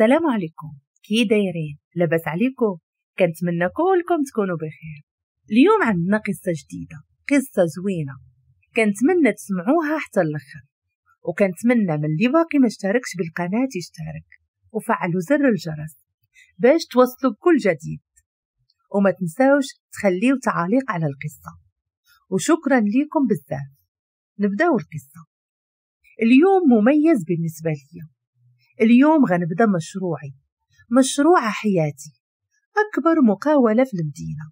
السلام عليكم كي دايرين لاباس عليكم كنتمنى كلكم تكونوا بخير اليوم عندنا قصه جديده قصه زوينه كنتمنى تسمعوها حتى الاخر وكنتمنى من اللي باقي ما اشتركش بالقناه يشترك وفعلوا زر الجرس باش توصلوا بكل جديد وما تنساوش تخليو تعاليق على القصه وشكرا ليكم بزاف نبداو القصه اليوم مميز بالنسبه لي اليوم غنبدأ مشروعي مشروع حياتي أكبر مقاولة في المدينة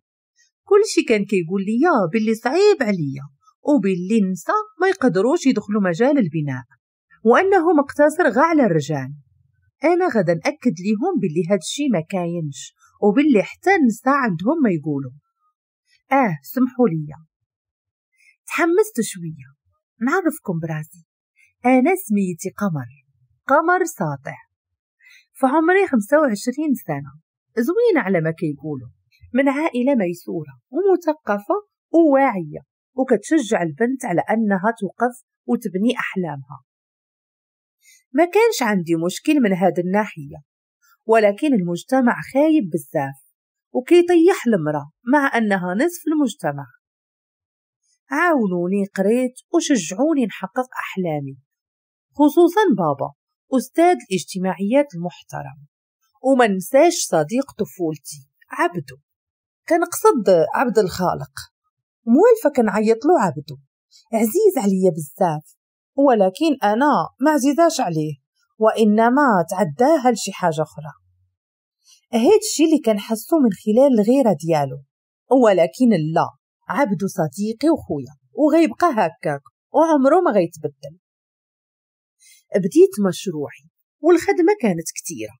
كل شي كان كيقول لي باللي صعيب عليا وباللي نسا ما يقدروش يدخلوا مجال البناء وأنه مقتصر غا على الرجال أنا غدا نأكد ليهم باللي هادشي ما كاينش وباللي حتى النساء عندهم ما يقولوا آه سمحوا لي تحمست شوية نعرفكم براسي أنا سميتي قمر قمر ساطع فعمري 25 سنة زوين على ما كيقولوا من عائلة ميسورة ومثقفة وواعية وكتشجع البنت على أنها توقف وتبني أحلامها ما كانش عندي مشكل من هذه الناحية ولكن المجتمع خايب بزاف وكيطيح المرأة مع أنها نصف المجتمع عاونوني قريت وشجعوني نحقق أحلامي خصوصا بابا أستاذ الاجتماعيات المحترم وما نساش صديق طفولتي عبده كان قصد عبد الخالق موالفة كان عيطلو عبده عزيز عليا بزاف ولكن أنا ما عزيزاش عليه وإنما تعداها لشي حاجة أخرى هيد الشي اللي كنحسو من خلال الغيرة ديالو ولكن لا عبدو صديقي وخويا وغيبقى هكاك وعمرو ما غيتبدل بديت مشروعي والخدمة كانت كتيرة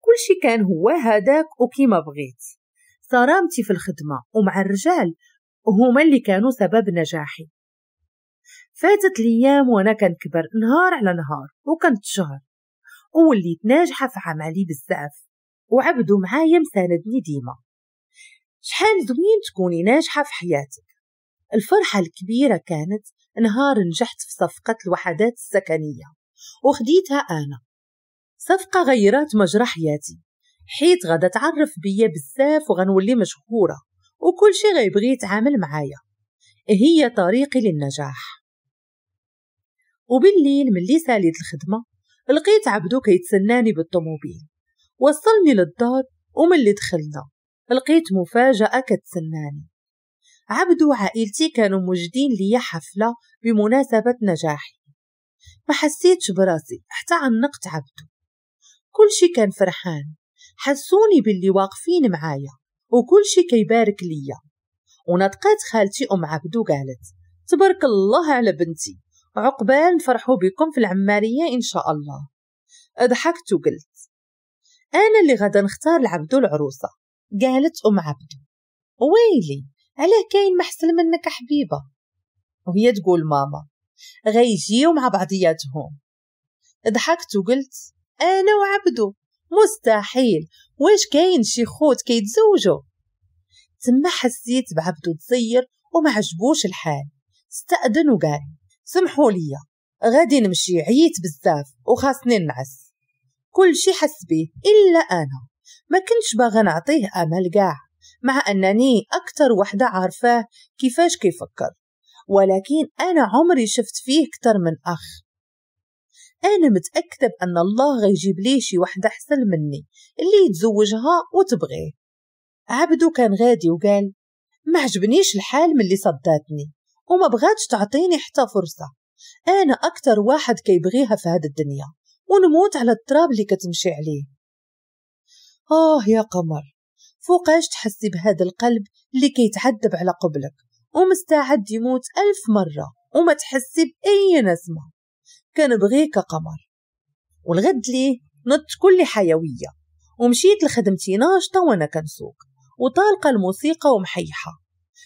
كل شي كان هو هذاك وكيما بغيت صرامتي في الخدمة ومع الرجال هما اللي كانوا سبب نجاحي فاتت الأيام وأنا كنكبر نهار على نهار وكنت شهر ووليت ناجحة في عملي بزاف وعبدو معايا مساندني ديما شحال زوين تكوني ناجحة في حياتك الفرحة الكبيرة كانت نهار نجحت في صفقة الوحدات السكنية وخديتها أنا صفقة غيرات مجرى حياتي حيت غادا تعرف بيا بزاف وغنولي مشهورة وكل شي غيبغي يتعامل معايا هي طريقي للنجاح وبالليل ملي ساليت الخدمة لقيت عبدو كيتسناني بالطوموبيل وصلني للدار وملي دخلنا لقيت مفاجأة كتسناني عبدو وعائلتي كانوا مجدين ليا حفلة بمناسبة نجاحي ما حسيتش براسي حتى عنقت عبده كل شي كان فرحان حسوني باللي واقفين معايا وكل شي كيبارك ليا ونطقات خالتي أم عبدو قالت تبارك الله على بنتي عقبال نفرحوا بكم في العمارية إن شاء الله ضحكت وقلت أنا اللي غدا نختار لعبدو العروسة قالت أم عبدو ويلي علاه كاين محسن منك حبيبة وهي تقول ماما غيجيو مع بعضياتهم ضحكت وقلت انا وعبدو مستحيل واش كاين شي خوت كيتزوجو تما حسيت بعبدو تزير وما عجبوش الحال استأذن وقال سمحوا لي غادي نمشي عييت بزاف وخاصني نعس كل شي حس بيه إلا أنا ما كنتش باغا نعطيه أمل قاع مع أنني اكثر وحدة عارفاه كيفاش كيفكر ولكن أنا عمري شفت فيه كتر من أخ أنا متأكدة بأن الله غيجيب لي شي وحدة أحسن مني اللي يتزوجها وتبغيه عبدو كان غادي وقال ما عجبنيش الحال من اللي صداتني وما بغاتش تعطيني حتى فرصة أنا أكتر واحد كيبغيها في هاد الدنيا ونموت على التراب اللي كتمشي عليه آه يا قمر فوقاش تحسي بهذا القلب اللي كيتعذب على قبلك ومستعد يموت ألف مرة وما تحسي بأي كان كنبغيه كقمر والغد ليه نط كل حيوية ومشيت لخدمتي ناشطة وأنا كنسوق وطالقة الموسيقى ومحيحة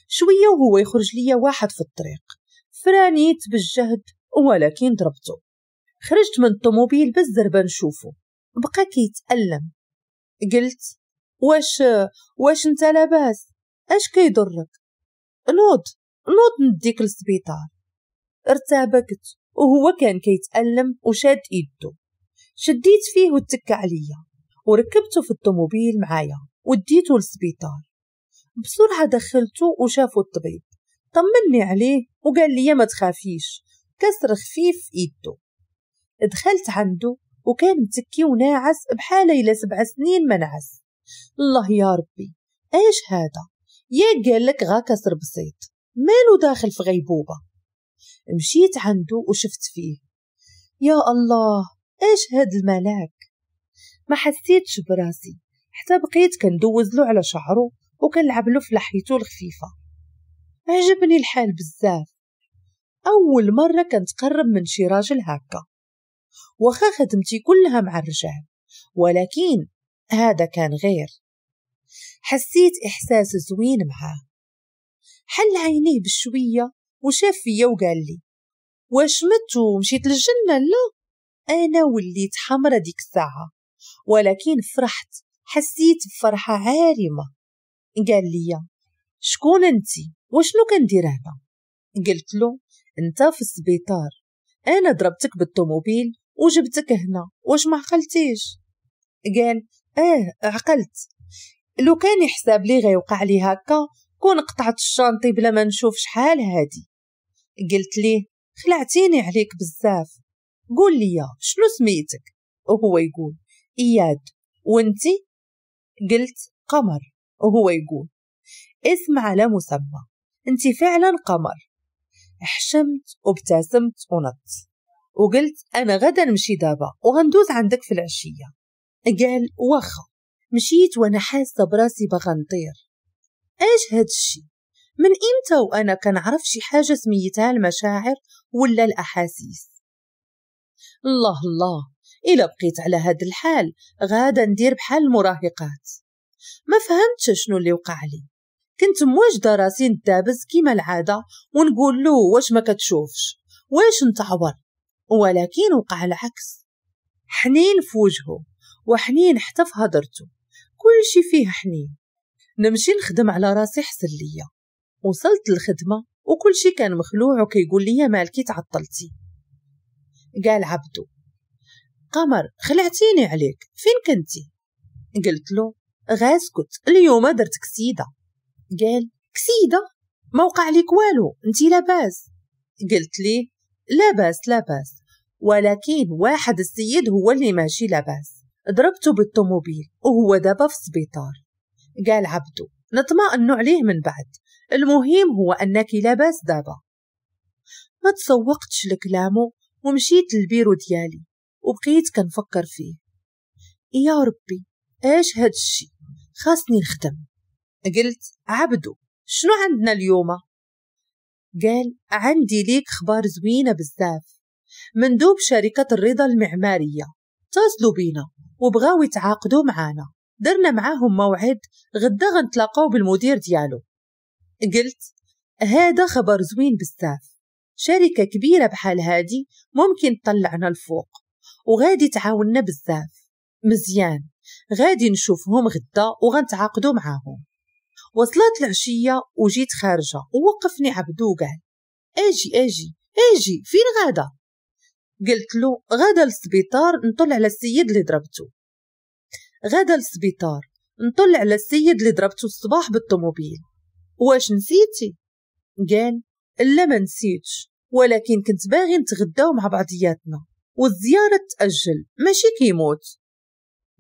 شوية وهو يخرج ليا واحد في الطريق فرانيت بالجهد ولكن ضربته خرجت من الطوموبيل بالزربة نشوفه بقى كيتألم قلت واش واش انت لاباس اش كيضرك نوض نوض نديك للسبيطار ارتبكت وهو كان كيتألم وشاد إيدو شديت فيه وتكى عليا وركبته في الطوموبيل معايا وديته للسبيطار بسرعة دخلته وشافو الطبيب طمني عليه وقال لي ما تخافيش كسر خفيف في إيدو دخلت عنده وكان متكي وناعس بحاله إلى سبع سنين ما نعس الله يا ربي ايش هذا يا قال لك غا كسر بسيط مالو داخل في غيبوبة مشيت عنده وشفت فيه يا الله ايش هاد الملاك ما حسيتش براسي حتى بقيت كندوز له على شعره وكنلعب له في لحيته الخفيفة عجبني الحال بزاف أول مرة كنتقرب من شي راجل هكا واخا خدمتي كلها مع الرجال ولكن هذا كان غير حسيت إحساس زوين معاه حل عينيه بشوية وشاف فيا وقال لي واش مت ومشيت للجنة لا أنا وليت حمرة ديك الساعة ولكن فرحت حسيت بفرحة عارمة قال لي شكون انتي وشنو كندير هنا قلت له انت في السبيطار انا ضربتك بالطوموبيل وجبتك هنا واش ما عقلتيش قال اه عقلت لو كان يحسب لي غيوقع لي هكا كون قطعت الشانطي بلا ما نشوف شحال هادي قلت ليه خلعتيني عليك بزاف قول لي شنو سميتك وهو يقول اياد وانتي قلت قمر وهو يقول اسم على مسمى انت فعلا قمر حشمت وابتسمت ونط وقلت انا غدا نمشي دابا وغندوز عندك في العشيه قال واخا مشيت وأنا حاسة براسي بغنطير إيش هاد الشي؟ من إمتى وأنا كنعرف شي حاجة سميتها المشاعر ولا الأحاسيس الله الله إلا بقيت على هاد الحال غادا ندير بحال المراهقات ما فهمتش شنو اللي وقع لي كنت مواجدة راسي ندابز كيما العادة ونقول له واش ما كتشوفش واش نتعور ولكن وقع العكس حنين في وجهه وحنين حتى في هضرته كل شي فيه حنين نمشي نخدم على راسي حسن ليا وصلت للخدمة وكل شي كان مخلوع وكيقول لي مالكي تعطلتي قال عبدو قمر خلعتيني عليك فين كنتي قلت له غاسكت اليوم درت كسيدة قال كسيدة ما وقع لك والو انتي لاباس قلت لي لاباس لاباس ولكن واحد السيد هو اللي ماشي لاباس ضربته بالطوموبيل وهو دابا في السبيطار قال عبدو نطمئن عليه من بعد المهم هو أنك لاباس دابا ما تسوقتش لكلامه ومشيت للبيرو ديالي وبقيت كنفكر فيه يا ربي ايش هاد الشي خاصني نخدم قلت عبدو شنو عندنا اليوم قال عندي ليك خبار زوينة بزاف مندوب شركة الرضا المعمارية تصلوا بينا وبغاو يتعاقدوا معانا درنا معاهم موعد غدا غنتلاقاو بالمدير ديالو قلت هذا خبر زوين بزاف شركة كبيرة بحال هادي ممكن تطلعنا الفوق وغادي تعاوننا بزاف مزيان غادي نشوفهم غدا وغنتعاقدوا معاهم وصلت العشية وجيت خارجة ووقفني عبدو قال اجي اجي اجي فين غادا قلت له غدا للسبيطار نطلع على السيد اللي ضربته غدا للسبيطار نطلع على السيد اللي ضربته الصباح بالطوموبيل واش نسيتي قال لا ما نسيتش ولكن كنت باغي نتغداو مع بعضياتنا والزيارة تأجل ماشي كيموت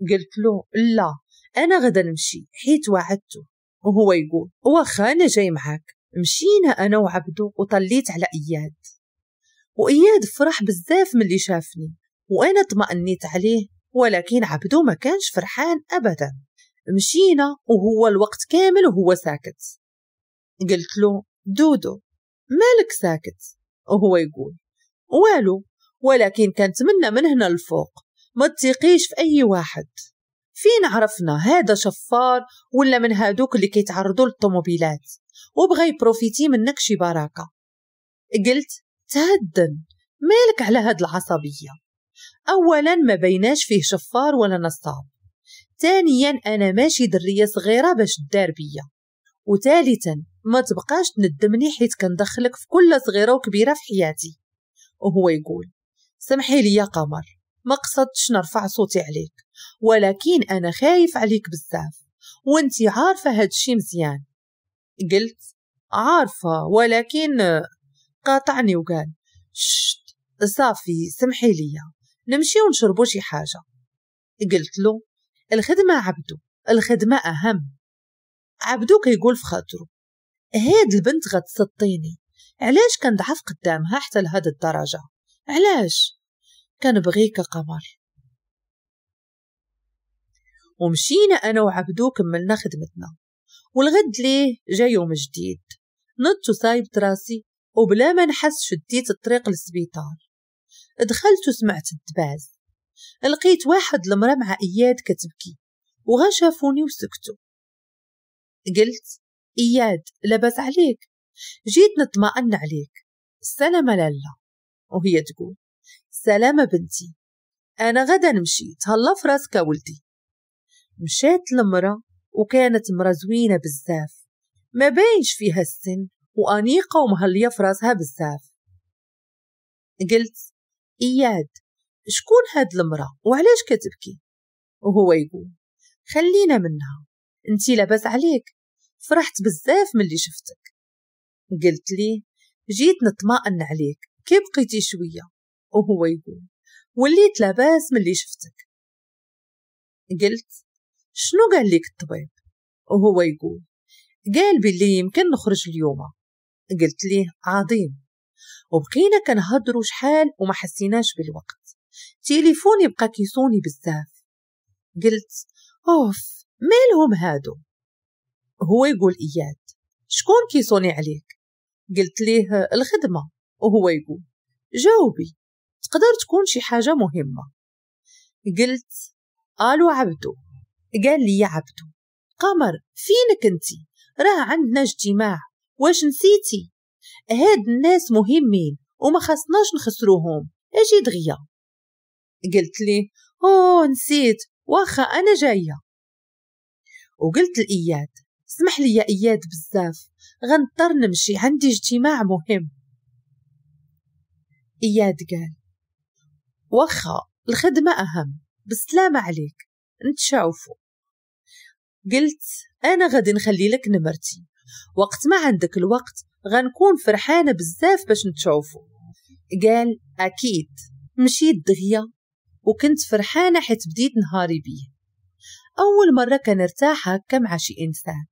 قلت له لا أنا غدا نمشي حيت وعدته وهو يقول واخا أنا جاي معاك مشينا أنا وعبدو وطليت على إياد وإياد فرح بزاف من اللي شافني وأنا طمأنيت عليه ولكن عبدو ما كانش فرحان أبدا مشينا وهو الوقت كامل وهو ساكت قلت له دودو مالك ساكت وهو يقول والو ولكن كنتمنى من هنا الفوق ما تثقيش في أي واحد فين عرفنا هذا شفار ولا من هادوك اللي كيتعرضوا للطوموبيلات وبغى يبروفيتي منك شي بركة قلت تهدن مالك على هاد العصبية أولا ما بيناش فيه شفار ولا نصاب ثانيا أنا ماشي درية صغيرة باش تدار بيا وثالثا ما تبقاش تندمني حيت كندخلك في كل صغيرة وكبيرة في حياتي وهو يقول سمحي لي يا قمر ما قصدتش نرفع صوتي عليك ولكن أنا خايف عليك بزاف وانتي عارفة هادشي مزيان قلت عارفة ولكن قاطعني وقال شت صافي سمحي لي نمشي ونشربو شي حاجة قلت له الخدمة عبدو الخدمة أهم عبدو كيقول في خاطرو هاد البنت غتسطيني علاش كنضعف قدامها حتى لهاد الدرجة علاش كنبغيك قمر ومشينا أنا وعبدو كملنا خدمتنا والغد ليه جا يوم جديد نضت وصايبت راسي وبلا ما نحس شديت الطريق للسبيطار دخلت وسمعت الدباز لقيت واحد المرأة مع إياد كتبكي وغا شافوني وسكتوا قلت إياد لاباس عليك جيت نطمئن عليك السلامة لالا وهي تقول سلامة بنتي أنا غدا نمشي تهلا في راسك ولدي مشات المرأة وكانت مرة زوينة بزاف ما باينش فيها السن وأنيقة ومهلية في راسها بزاف قلت إياد شكون هاد المرأة وعلاش كتبكي وهو يقول خلينا منها انتي لاباس عليك فرحت بزاف ملي شفتك قلت لي جيت نطمئن عليك كي بقيتي شوية وهو يقول وليت لاباس ملي شفتك قلت شنو قال لك الطبيب وهو يقول قال بلي يمكن نخرج اليوم قلت ليه عظيم وبقينا كنهضروا شحال وما حسيناش بالوقت تليفوني بقى كيصوني بزاف قلت اوف مالهم هادو هو يقول اياد شكون كيصوني عليك قلت ليه الخدمه وهو يقول جاوبي تقدر تكون شي حاجه مهمه قلت الو عبدو قال لي يا عبدو قمر فينك انتي راه عندنا اجتماع واش نسيتي هاد الناس مهمين وما خصناش نخسروهم اجي دغيا قلت لي اوه نسيت واخا انا جايه وقلت لاياد سمح لي يا اياد بزاف غنضطر نمشي عندي اجتماع مهم اياد قال واخا الخدمه اهم بالسلامه عليك نتشاوفو قلت انا غادي نخلي لك نمرتي وقت ما عندك الوقت غنكون فرحانة بزاف باش نتشوفو قال أكيد مشيت دغيا وكنت فرحانة حيت بديت نهاري بيه أول مرة كنرتاح هكا مع شي إنسان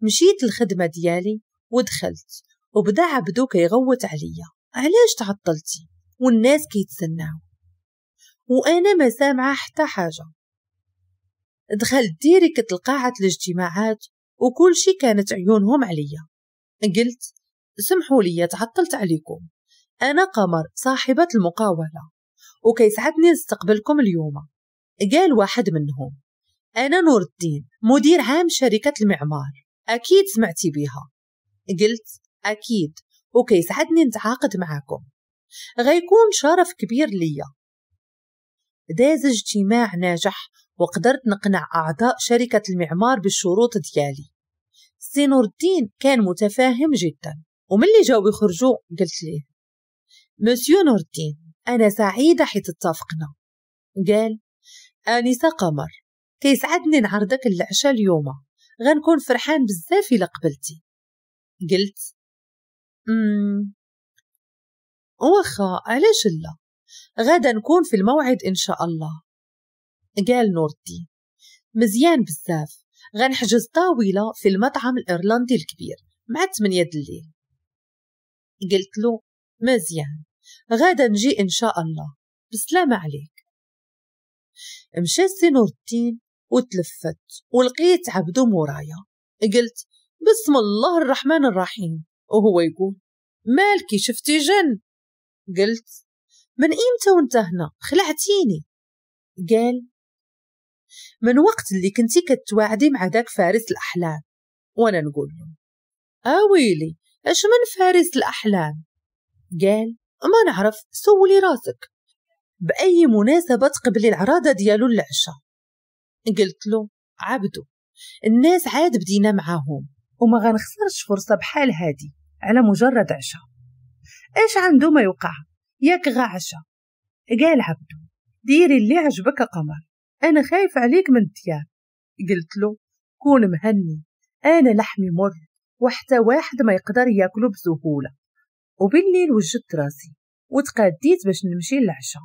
مشيت الخدمة ديالي ودخلت وبدا عبدو كيغوت عليا علاش تعطلتي والناس كيتسناو وأنا ما سامعة حتى حاجة دخلت ديري كتلقاعة الاجتماعات وكل شي كانت عيونهم عليا قلت سمحوا لي تعطلت عليكم أنا قمر صاحبة المقاولة وكيسعدني نستقبلكم اليوم قال واحد منهم أنا نور الدين مدير عام شركة المعمار أكيد سمعتي بها قلت أكيد وكيسعدني نتعاقد معاكم غيكون شرف كبير ليا داز اجتماع ناجح وقدرت نقنع أعضاء شركة المعمار بالشروط ديالي سي نور الدين كان متفاهم جدا وملي جاو يخرجوا قلت ليه مسيو نور الدين أنا سعيدة حيت اتفقنا قال آنسة قمر كيسعدني نعرضك العشاء اليوم غنكون فرحان بزاف إلا قبلتي قلت امم واخا علاش لا غادا نكون في الموعد إن شاء الله قال نور الدين مزيان بزاف غنحجز طاولة في المطعم الإيرلندي الكبير مع 8 الليل قلت له مزيان غادا نجي إن شاء الله بسلام عليك مشى سي نور الدين وتلفت ولقيت عبدو مورايا قلت بسم الله الرحمن الرحيم وهو يقول مالكي شفتي جن قلت من إمتى وانت هنا خلعتيني قال من وقت اللي كنتي كتواعدي مع داك فارس الأحلام وأنا نقول له آويلي آه اش من فارس الأحلام قال ما نعرف سولي راسك بأي مناسبة تقبلي العراضة ديالو العشاء قلت له عبدو الناس عاد بدينا معاهم وما غنخسرش فرصة بحال هادي على مجرد عشاء اش عندو ما يوقع ياك غا عشاء قال عبدو ديري اللي عجبك قمر أنا خايف عليك من الديار قلت له كون مهني أنا لحمي مر وحتى واحد ما يقدر ياكله بسهولة وبالليل وجدت راسي وتقديت باش نمشي للعشاء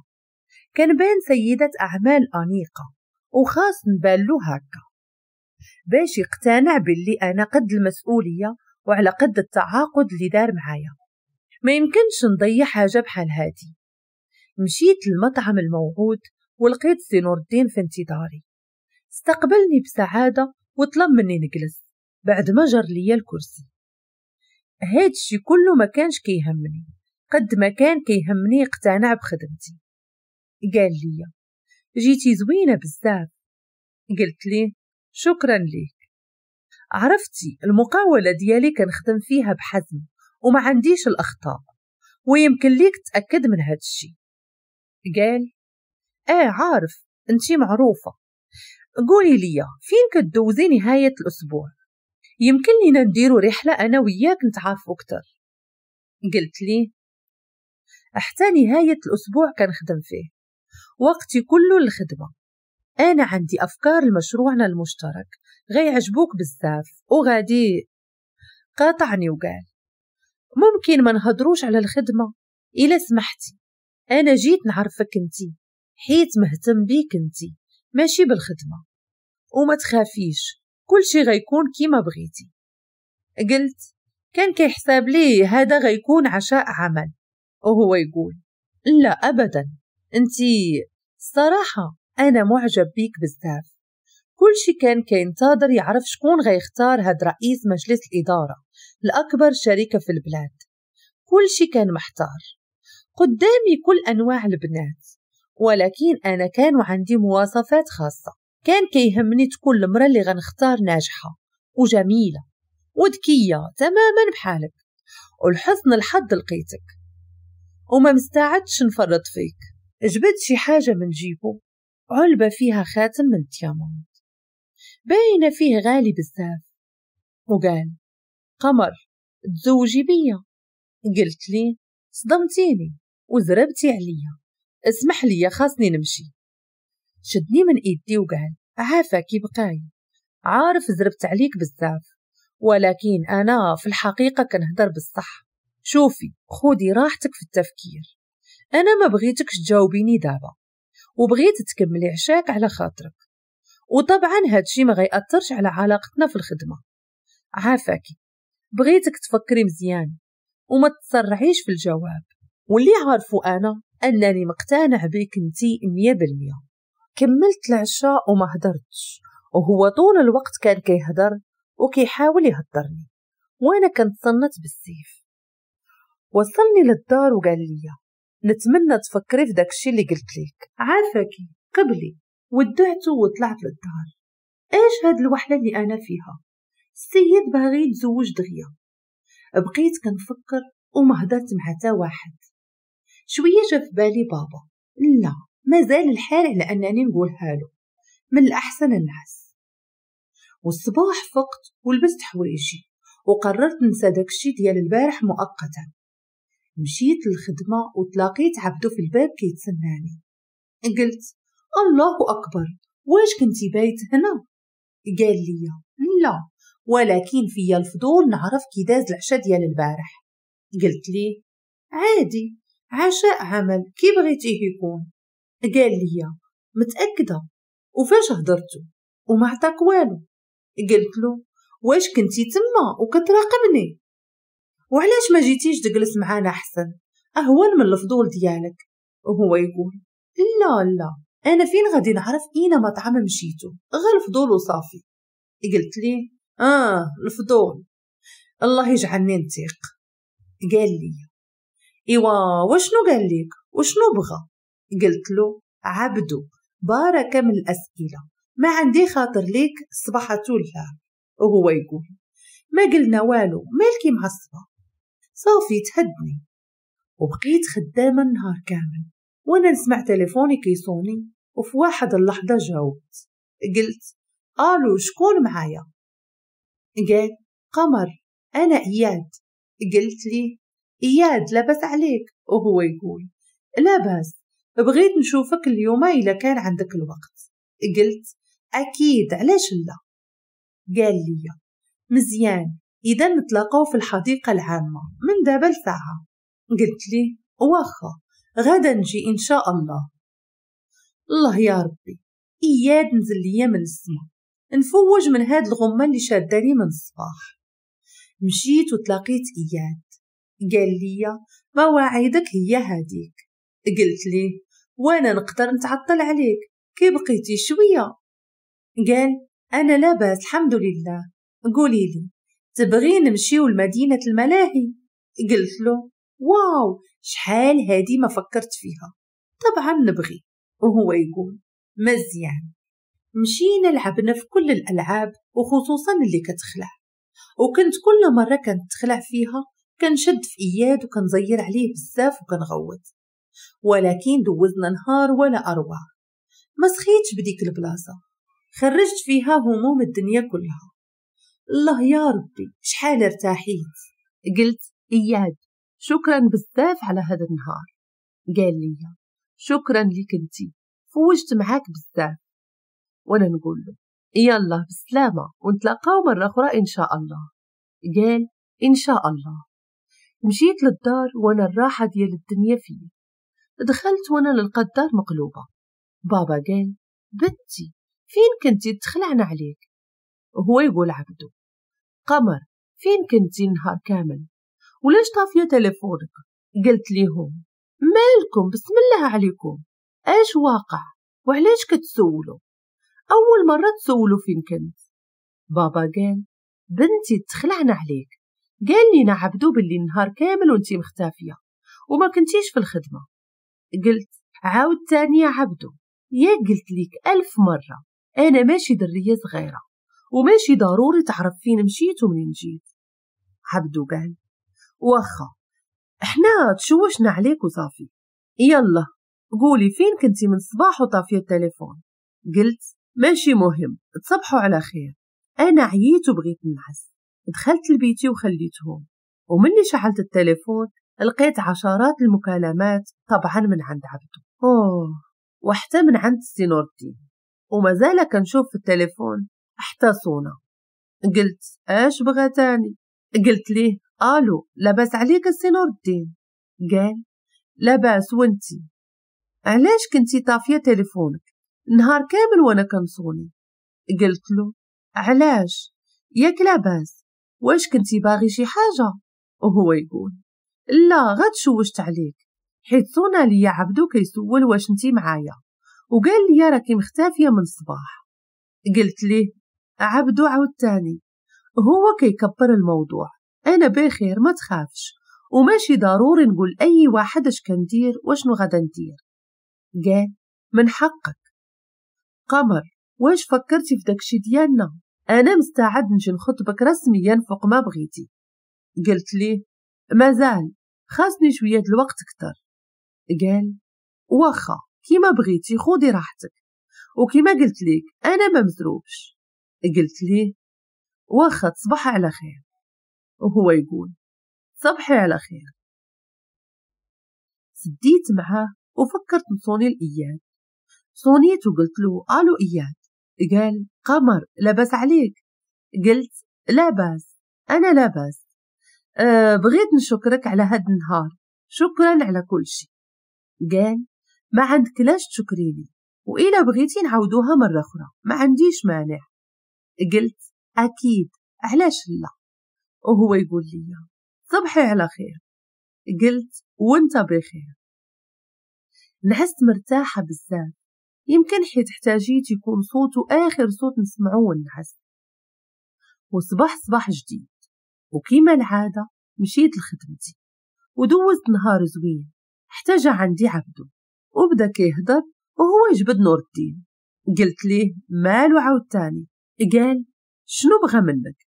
كان بين سيدة أعمال أنيقة وخاص نبالو هكا باش يقتنع باللي أنا قد المسؤولية وعلى قد التعاقد اللي دار معايا ما يمكنش نضيع حاجة بحال هادي مشيت للمطعم الموعود ولقيت سي نور الدين في انتظاري استقبلني بسعادة وطلب مني نجلس بعد ما جر ليا الكرسي هادشي كله ما كانش كيهمني قد ما كان كيهمني اقتنع بخدمتي قال لي جيتي زوينة بزاف قلت لي شكرا ليك عرفتي المقاولة ديالي كنخدم فيها بحزم وما عنديش الأخطاء ويمكن ليك تأكد من هادشي قال ايه عارف أنتي معروفة قولي ليا فين كتدوزي نهاية الأسبوع يمكن لينا نديرو رحلة أنا وياك نتعرفو أكتر قلت لي حتى نهاية الأسبوع كنخدم فيه وقتي كله للخدمة أنا عندي أفكار لمشروعنا المشترك غيعجبوك بزاف وغادي قاطعني وقال ممكن ما نهضروش على الخدمة إلا سمحتي أنا جيت نعرفك أنتي حيت مهتم بيك انتي ماشي بالخدمة وما تخافيش كل شي غيكون كيما بغيتي قلت كان كيحساب لي هذا غيكون عشاء عمل وهو يقول لا أبدا انتي الصراحة أنا معجب بيك بزاف كل شي كان كينتظر يعرف شكون غيختار هاد رئيس مجلس الإدارة الأكبر شركة في البلاد كل شي كان محتار قدامي كل أنواع البنات ولكن أنا كان عندي مواصفات خاصة كان كيهمني تكون المرأة اللي غنختار ناجحة وجميلة وذكية تماما بحالك والحسن الحظ لقيتك وما مستعدش نفرط فيك جبت شي حاجة من جيبو علبة فيها خاتم من دياموند باينة فيه غالي بزاف وقال قمر تزوجي بيا قلت لي صدمتيني وزربتي عليا اسمح لي خاصني نمشي شدني من ايدي وقال عافاك بقاي عارف زربت عليك بزاف ولكن انا في الحقيقه كنهضر بالصح شوفي خودي راحتك في التفكير انا ما بغيتكش تجاوبيني دابا وبغيت تكملي عشاك على خاطرك وطبعا هادشي ما غيأثرش على علاقتنا في الخدمه عافاكي بغيتك تفكري مزيان وما تسرعيش في الجواب واللي عارفه انا أنني مقتنع بك أنتي مية بالمية كملت العشاء وما هدرتش وهو طول الوقت كان كيهدر وكيحاول يهدرني وأنا كنتصنت بالسيف وصلني للدار وقال لي نتمنى تفكري في داكشي اللي قلت لك عافاكي قبلي ودعته وطلعت للدار ايش هاد الوحله اللي انا فيها السيد باغي يتزوج دغيا بقيت كنفكر وما هدرت مع تا واحد شوية جا في بالي بابا لا ما زال الحال إلا أنني نقولها له من الأحسن الناس والصباح فقت ولبست حوايجي وقررت ننسى داكشي ديال البارح مؤقتا مشيت للخدمة وتلاقيت عبدو في الباب كيتسناني قلت الله أكبر واش كنتي بايت هنا قال لي لا ولكن فيا الفضول نعرف كي داز العشاء ديال البارح قلت لي عادي عشاء عمل كي بغيتيه يكون قال لي متأكدة وفاش هضرتو وما عطاك والو قلت له واش كنتي تما وكتراقبني وعلاش ما جيتيش تجلس معانا احسن اهون من الفضول ديالك وهو يقول لا لا انا فين غادي نعرف اين مطعم مشيتو غير الفضول وصافي قلت لي اه الفضول الله يجعلني نتيق قال لي إيوا وشنو قال لك وشنو بغى قلت له عبدو بارك من الأسئلة ما عندي خاطر ليك صباح طول وهو يقول ما قلنا والو مالكي معصبة صافي تهدني وبقيت خدامة النهار كامل وأنا نسمع تليفوني كيصوني وفي واحد اللحظة جاوبت قلت ألو شكون معايا قال قمر أنا إياد قلت لي إياد لبس عليك وهو يقول لا بغيت نشوفك اليوم إلا كان عندك الوقت قلت أكيد علاش لا قال لي مزيان إذا نتلاقاو في الحديقة العامة من دابا لساعة قلت لي واخا غدا نجي إن شاء الله الله يا ربي إياد نزل ليا من السما نفوج من هاد الغمة اللي شاداني من الصباح مشيت وتلاقيت إياد قال لي مواعيدك هي هاديك قلت لي وانا نقدر نتعطل عليك كي بقيتي شوية قال انا لاباس الحمد لله قولي لي تبغي نمشيو لمدينة الملاهي قلت له واو شحال هادي ما فكرت فيها طبعا نبغي وهو يقول مزيان مشينا لعبنا في كل الألعاب وخصوصا اللي كتخلع وكنت كل مرة كنت تخلع فيها كنشد في إياد وكنزير عليه بزاف وكنغوت ولكن دوزنا نهار ولا أروع ما سخيتش بديك البلاصة خرجت فيها هموم الدنيا كلها الله يا ربي شحال ارتاحيت قلت إياد شكرا بزاف على هذا النهار قال لي شكرا لك انتي فوجت معاك بزاف وانا نقول له يلا بالسلامة ونتلاقاو مرة أخرى إن شاء الله قال إن شاء الله مشيت للدار وأنا الراحة ديال الدنيا فيه دخلت وأنا نلقى الدار مقلوبة بابا قال بنتي فين كنتي تخلعنا عليك هو يقول عبدو قمر فين كنتي نهار كامل ولاش طافية تلفونك قلت ليهم مالكم بسم الله عليكم اش واقع وعلاش كتسولوا اول مرة تسولوا فين كنت بابا قال بنتي تخلعنا عليك قال لي عبدو باللي نهار كامل وانتي مختافية وما كنتيش في الخدمة قلت عاود تاني يا عبدو يا قلت ليك ألف مرة أنا ماشي درية صغيرة وماشي ضروري تعرف فين مشيت ومنين جيت عبدو قال واخا احنا تشوشنا عليك وصافي يلا قولي فين كنتي من الصباح وطافية التليفون قلت ماشي مهم تصبحوا على خير أنا عييت وبغيت نعس دخلت لبيتي وخليتهم وملي شعلت التليفون لقيت عشرات المكالمات طبعا من عند عبده أوه وحتى من عند سي نور الدين ومازال كنشوف في التليفون حتى صونا قلت اش بغى تاني قلت ليه الو لاباس عليك السي نور الدين قال لاباس وانتي علاش كنتي طافيه تليفونك نهار كامل وانا كنصوني قلت له علاش ياك لاباس واش كنتي باغي شي حاجه وهو يقول لا غتشوشت عليك حيت صونا ليا عبدو كيسول واش انتي معايا وقال لي راكي مختافيه من الصباح قلت ليه عبدو عاود تاني هو كيكبر الموضوع انا بخير ما تخافش وماشي ضروري نقول اي واحد اش كندير واشنو غدا ندير قال من حقك قمر واش فكرتي في داكشي ديالنا أنا مستعد نجي نخطبك رسميا فوق ما بغيتي قلت ليه مازال خاصني شوية الوقت كتر قال واخا كيما بغيتي خودي راحتك وكيما قلت ليك أنا ما مزروبش قلت لي واخا تصبح على خير وهو يقول صبحي على خير سديت معاه وفكرت نصوني الإياد صونيت وقلت له ألو إياد قال قمر لاباس عليك قلت لا باس أنا لا باس أه بغيت نشكرك على هاد النهار شكرا على كل شيء قال ما عندك لاش تشكريني وإلا بغيتي نعودوها مرة أخرى ما عنديش مانع قلت أكيد علاش لا وهو يقول لي صبحي على خير قلت وانت بخير نعست مرتاحة بزاف يمكن حيت احتاجيت يكون صوته آخر صوت نسمعوه ونعس وصباح صباح جديد وكيما العادة مشيت لخدمتي ودوزت نهار زوين حتى جا عندي عبدو وبدا كيهضر وهو يجبد نور الدين قلت ليه مالو تاني قال شنو بغى منك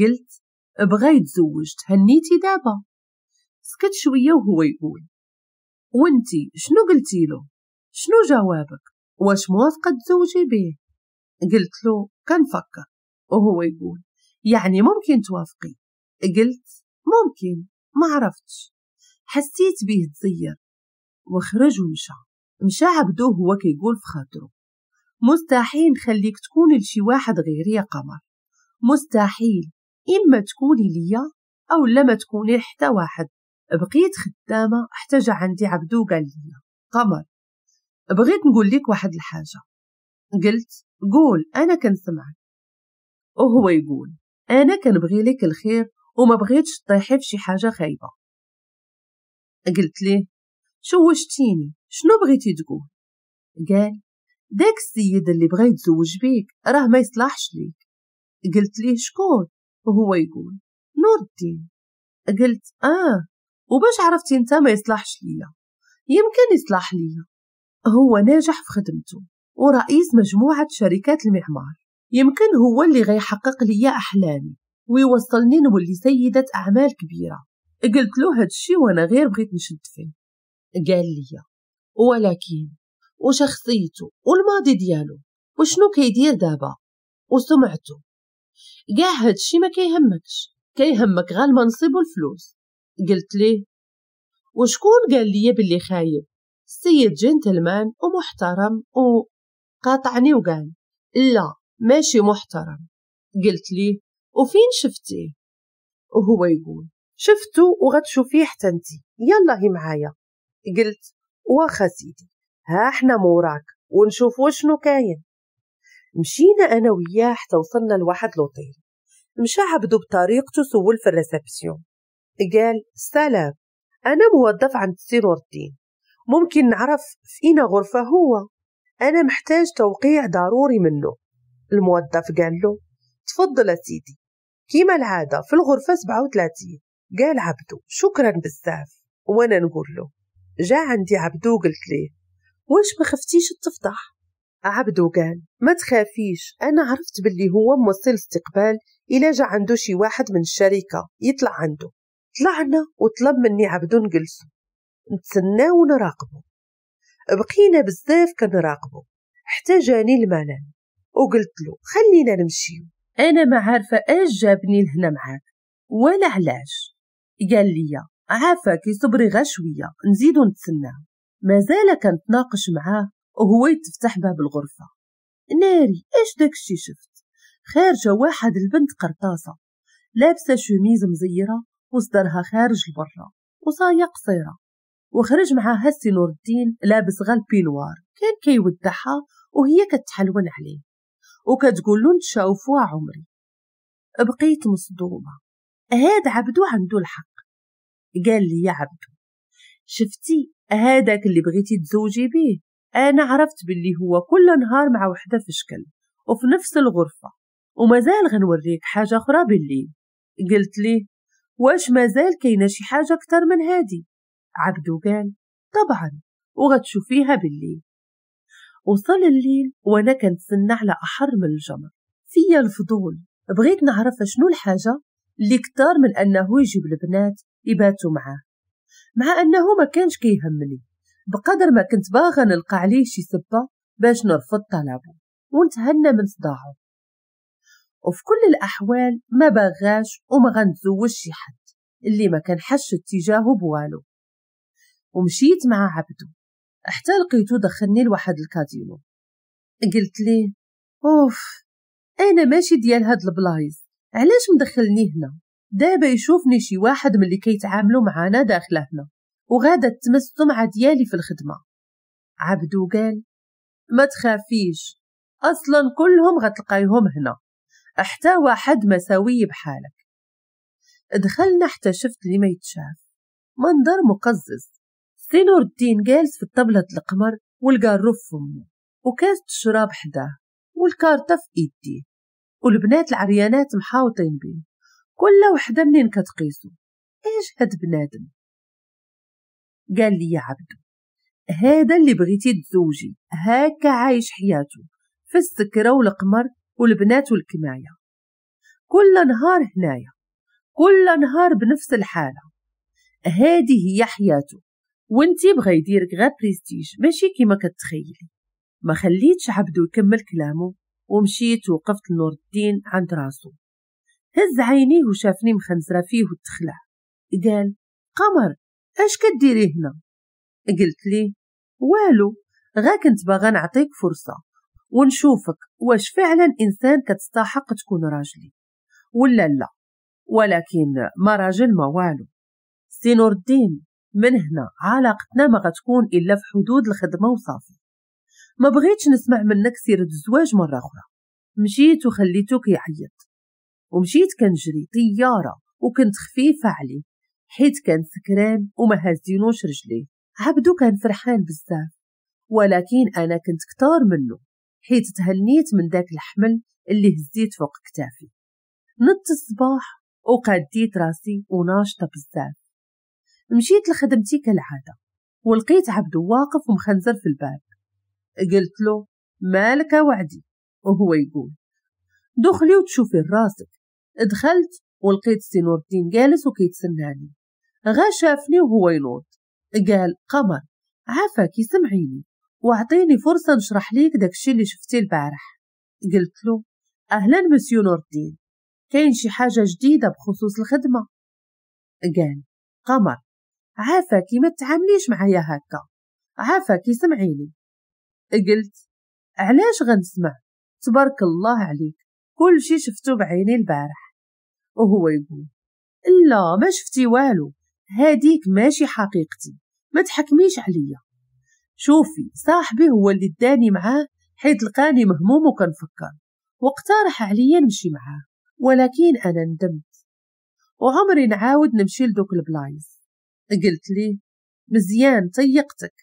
قلت بغى يتزوج تهنيتي دابا سكت شويه وهو يقول وانتي شنو قلتي له شنو جوابك واش موافقة تزوجي بيه قلت له كنفكر وهو يقول يعني ممكن توافقي قلت ممكن ما عرفتش حسيت بيه تزير وخرج ومشى مشى عبدو هو كيقول في خاطره مستحيل نخليك تكوني لشي واحد غيري يا قمر مستحيل إما تكوني ليا أو لما تكوني حتى واحد بقيت خدامة احتاج عندي عبدو قال لي قمر بغيت نقول لك واحد الحاجة قلت قول أنا كنسمعك وهو يقول أنا كنبغي لك الخير وما بغيتش تطيحي في شي حاجة خايبة قلت ليه شوشتيني شنو بغيتي تقول قال داك السيد اللي بغا يتزوج بيك راه ما يصلحش ليك قلت لي شكون وهو يقول نور الدين قلت اه وباش عرفتي انت ما يصلحش ليا يمكن يصلح ليا هو ناجح في خدمته ورئيس مجموعة شركات المعمار يمكن هو اللي غيحقق لي أحلامي ويوصلني نولي سيدة أعمال كبيرة قلت له هادشي وأنا غير بغيت نشد فيه قال لي ولكن وشخصيته والماضي ديالو وشنو كيدير دابا وسمعته كاع هادشي ما كيهمكش كيهمك غير المنصب والفلوس قلت ليه وشكون قال لي باللي خايب السيد جنتلمان ومحترم وقاطعني وقال لا ماشي محترم قلت ليه وفين شفتيه وهو يقول شفته وغتشوفيه حتى انتي يلا هي معايا قلت واخا سيدي ها احنا موراك ونشوف شنو كاين مشينا انا وياه حتى وصلنا لواحد لوطيل مشى عبدو بطريقته سول في الريسبسيون قال سلام انا موظف عند سي نور الدين ممكن نعرف في إين غرفة هو أنا محتاج توقيع ضروري منه الموظف قال له تفضل سيدي كيما العادة في الغرفة 37 قال عبدو شكرا بزاف وأنا نقول له جا عندي عبدو قلت ليه واش ما خفتيش تفضح عبدو قال ما تخافيش أنا عرفت باللي هو موصل استقبال إلا جا عنده شي واحد من الشركة يطلع عنده طلعنا وطلب مني عبدو نجلسه نتسناه ونراقبه بقينا بزاف كنراقبه حتى جاني الملل وقلت له خلينا نمشي انا ما عارفه اش جابني لهنا معاك ولا علاش قال لي عافاك صبري غا شويه نزيدو نتسناه مازال كنتناقش معاه وهو يتفتح باب الغرفه ناري اش داكشي شفت خارجه واحد البنت قرطاسه لابسه شوميز مزيره وصدرها خارج لبرا وصاية قصيرة وخرج معها هسي نور الدين لابس غال نوار كان كيودعها وهي كتحلون عليه وكتقول له نتشاوفوا عمري بقيت مصدومة هاد عبدو عندو الحق قال لي يا عبدو شفتي هذاك اللي بغيتي تزوجي بيه انا عرفت باللي هو كل نهار مع وحده في شكل وفي نفس الغرفة ومازال غنوريك حاجة أخرى بالليل قلت لي واش مازال كاينة شي حاجة أكتر من هادي عبده قال طبعا وغتشوفيها بالليل وصل الليل وانا كنتسنى على احر من الجمر فيا الفضول بغيت نعرف شنو الحاجه اللي كتار من انه يجيب البنات يباتوا معاه مع انه ما كانش كيهمني بقدر ما كنت باغا نلقى عليه شي سبه باش نرفض طلبه ونتهنى من صداعه وفي كل الأحوال ما باغاش وما غنتزوج شي حد اللي ما كان حش اتجاهه بوالو ومشيت مع عبدو حتى لقيتو دخلني لواحد الكازينو قلت لي اوف انا ماشي ديال هاد البلايص علاش مدخلني هنا دابا يشوفني شي واحد ملي كيتعاملوا معانا داخله هنا وغادا تمس السمعه ديالي في الخدمه عبدو قال ما تخافيش اصلا كلهم غتلقايهم هنا حتى واحد مساوي بحالك دخلنا حتى شفت اللي ما يتشاف منظر مقزز نور الدين جالس في طبلة القمر والقارف في فمه وكاس الشراب حداه والكارتة في إيديه والبنات العريانات محاوطين بيه كل وحدة منين كتقيسو إيش هاد بنادم قال لي يا عبدو هذا اللي بغيتي تزوجي هاكا عايش حياته في السكرة والقمر والبنات والكناية كل نهار هنايا كل نهار بنفس الحالة هادي هي حياته وانتي بغا يديرك غير بريستيج ماشي كيما كتخيلي ما خليتش عبدو يكمل كلامه ومشيت وقفت لنور الدين عند راسو هز عينيه وشافني مخنزره فيه وتخلع قال قمر اش كديري هنا قلت لي والو غا كنت باغا نعطيك فرصه ونشوفك واش فعلا انسان كتستحق تكون راجلي ولا لا ولكن ما راجل ما والو سي نور الدين من هنا علاقتنا ما غتكون إلا في حدود الخدمة وصافي ما بغيتش نسمع منك سيرة الزواج مرة أخرى مشيت وخليته كيعيط ومشيت كنجري طيارة وكنت خفيفة عليه حيت كان سكران وما هزينوش رجليه عبدو كان فرحان بزاف ولكن أنا كنت كتار منه حيت تهنيت من داك الحمل اللي هزيت فوق كتافي نط الصباح وقديت راسي وناشطة بزاف مشيت لخدمتي كالعادة ولقيت عبدو واقف ومخنزر في الباب قلت له مالك وعدي وهو يقول دخلي وتشوفي راسك دخلت ولقيت سي نور الدين جالس وكيتسناني غا شافني وهو ينوض قال قمر عافاكي سمعيني واعطيني فرصة نشرح ليك داكشي اللي شفتي البارح قلت له أهلا مسيو نور الدين كاين شي حاجة جديدة بخصوص الخدمة قال قمر عافاكي ما تتعامليش معايا هكا عافاكي سمعيني قلت علاش غنسمع تبارك الله عليك كل شي شفتو بعيني البارح وهو يقول لا ما شفتي والو هاديك ماشي حقيقتي ما تحكميش عليا شوفي صاحبي هو اللي داني معاه حيت لقاني مهموم وكنفكر واقترح عليا نمشي معاه ولكن انا ندمت وعمري نعاود نمشي لدوك البلايص قلت لي مزيان طيقتك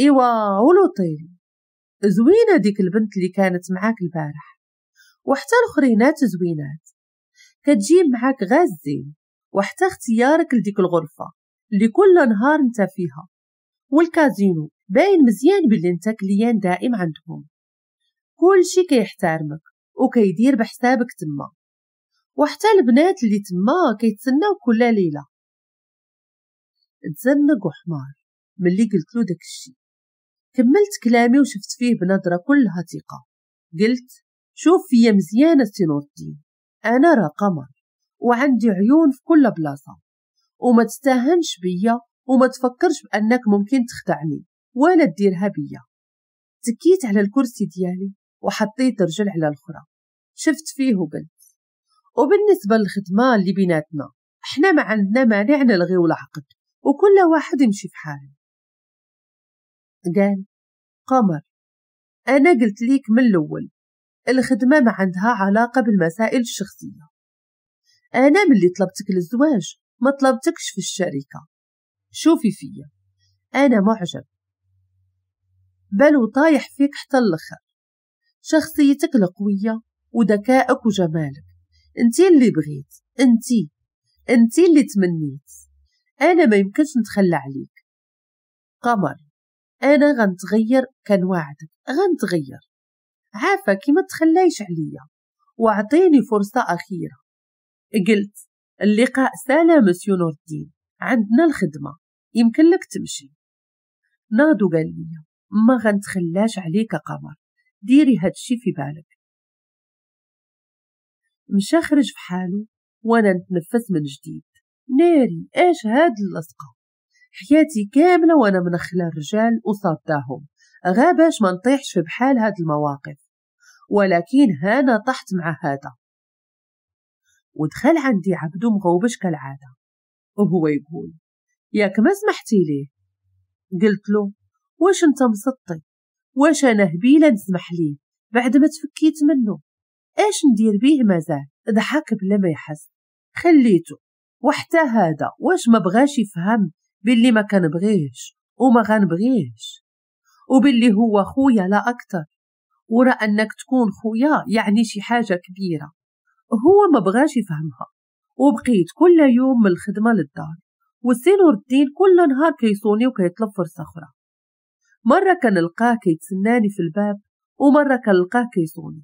إيوا طيل زوينة ديك البنت اللي كانت معاك البارح وحتى الأخرينات زوينات كتجيب معاك غازي وحتى اختيارك لديك الغرفة اللي كل نهار انت فيها والكازينو باين مزيان باللي انت كليان دائم عندهم كلشي كيحترمك وكيدير بحسابك تما وحتى البنات اللي تما كيتسناو كل ليله تزنق وحمار ملي قلت له داك الشي كملت كلامي وشفت فيه بنظرة كلها ثقة قلت شوف فيا مزيانة سينور الدين أنا را قمر وعندي عيون في كل بلاصة وما تستاهنش بيا وما تفكرش بأنك ممكن تخدعني ولا تديرها بيا تكيت على الكرسي ديالي وحطيت رجل على الأخرى شفت فيه وقلت وبالنسبة للخدمة اللي بيناتنا احنا ما عندنا مانع ولا العقد وكل واحد يمشي في حاله قال قمر أنا قلت ليك من الأول الخدمة ما عندها علاقة بالمسائل الشخصية أنا ملي طلبتك للزواج ما طلبتكش في الشركة شوفي فيا أنا معجب بل وطايح فيك حتى الأخر شخصيتك القوية وذكائك وجمالك انتي اللي بغيت انتي انتي اللي تمنيت أنا ما يمكنش نتخلى عليك قمر أنا غنتغير كان وعدك غنتغير كي ما تخليش عليا واعطيني فرصة أخيرة قلت اللقاء سلام مسيو نور الدين عندنا الخدمة يمكن لك تمشي ناضو قال لي ما غنتخلاش عليك قمر ديري هادشي في بالك مشى خرج حاله وانا نتنفس من جديد ناري اش هاد اللصقة حياتي كاملة وانا خلال الرجال وصداهم غاباش ما نطيحش في بحال هاد المواقف ولكن هانا طحت مع هذا ودخل عندي عبدو مغوبش كالعادة وهو يقول ياك ما سمحتي ليه قلت له واش انت مسطي واش انا هبيله نسمح ليه بعد ما تفكيت منه ايش ندير بيه مازال ضحك بلا ما يحس خليته وحتى هذا واش ما بغاش يفهم باللي ما بغيش وما غنبغيهش وباللي هو خويا لا اكثر ورا انك تكون خويا يعني شي حاجه كبيره هو ما بغاش يفهمها وبقيت كل يوم من الخدمه للدار والزين والدين كل نهار كيصوني وكيطلب فرصه اخرى مره كنلقاه كيتسناني في الباب ومره كنلقاه كيصوني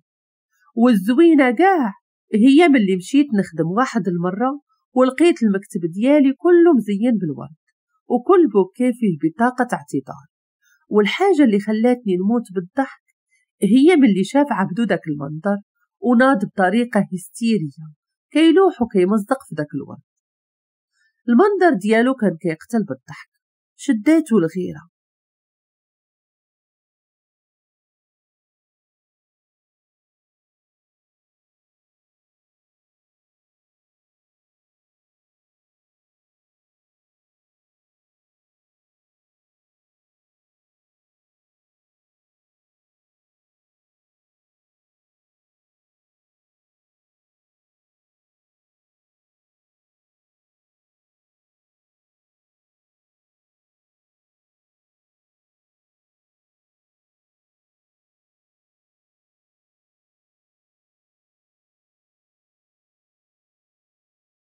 والزوينه قاع هي ملي مشيت نخدم واحد المره ولقيت المكتب ديالي كله مزين بالورد وكل بوكي فيه بطاقة اعتذار والحاجة اللي خلاتني نموت بالضحك هي ملي شاف عبدو داك المنظر وناد بطريقة هستيرية كيلوح وكيمزق في داك الورد المنظر ديالو كان كيقتل بالضحك شداتو الغيرة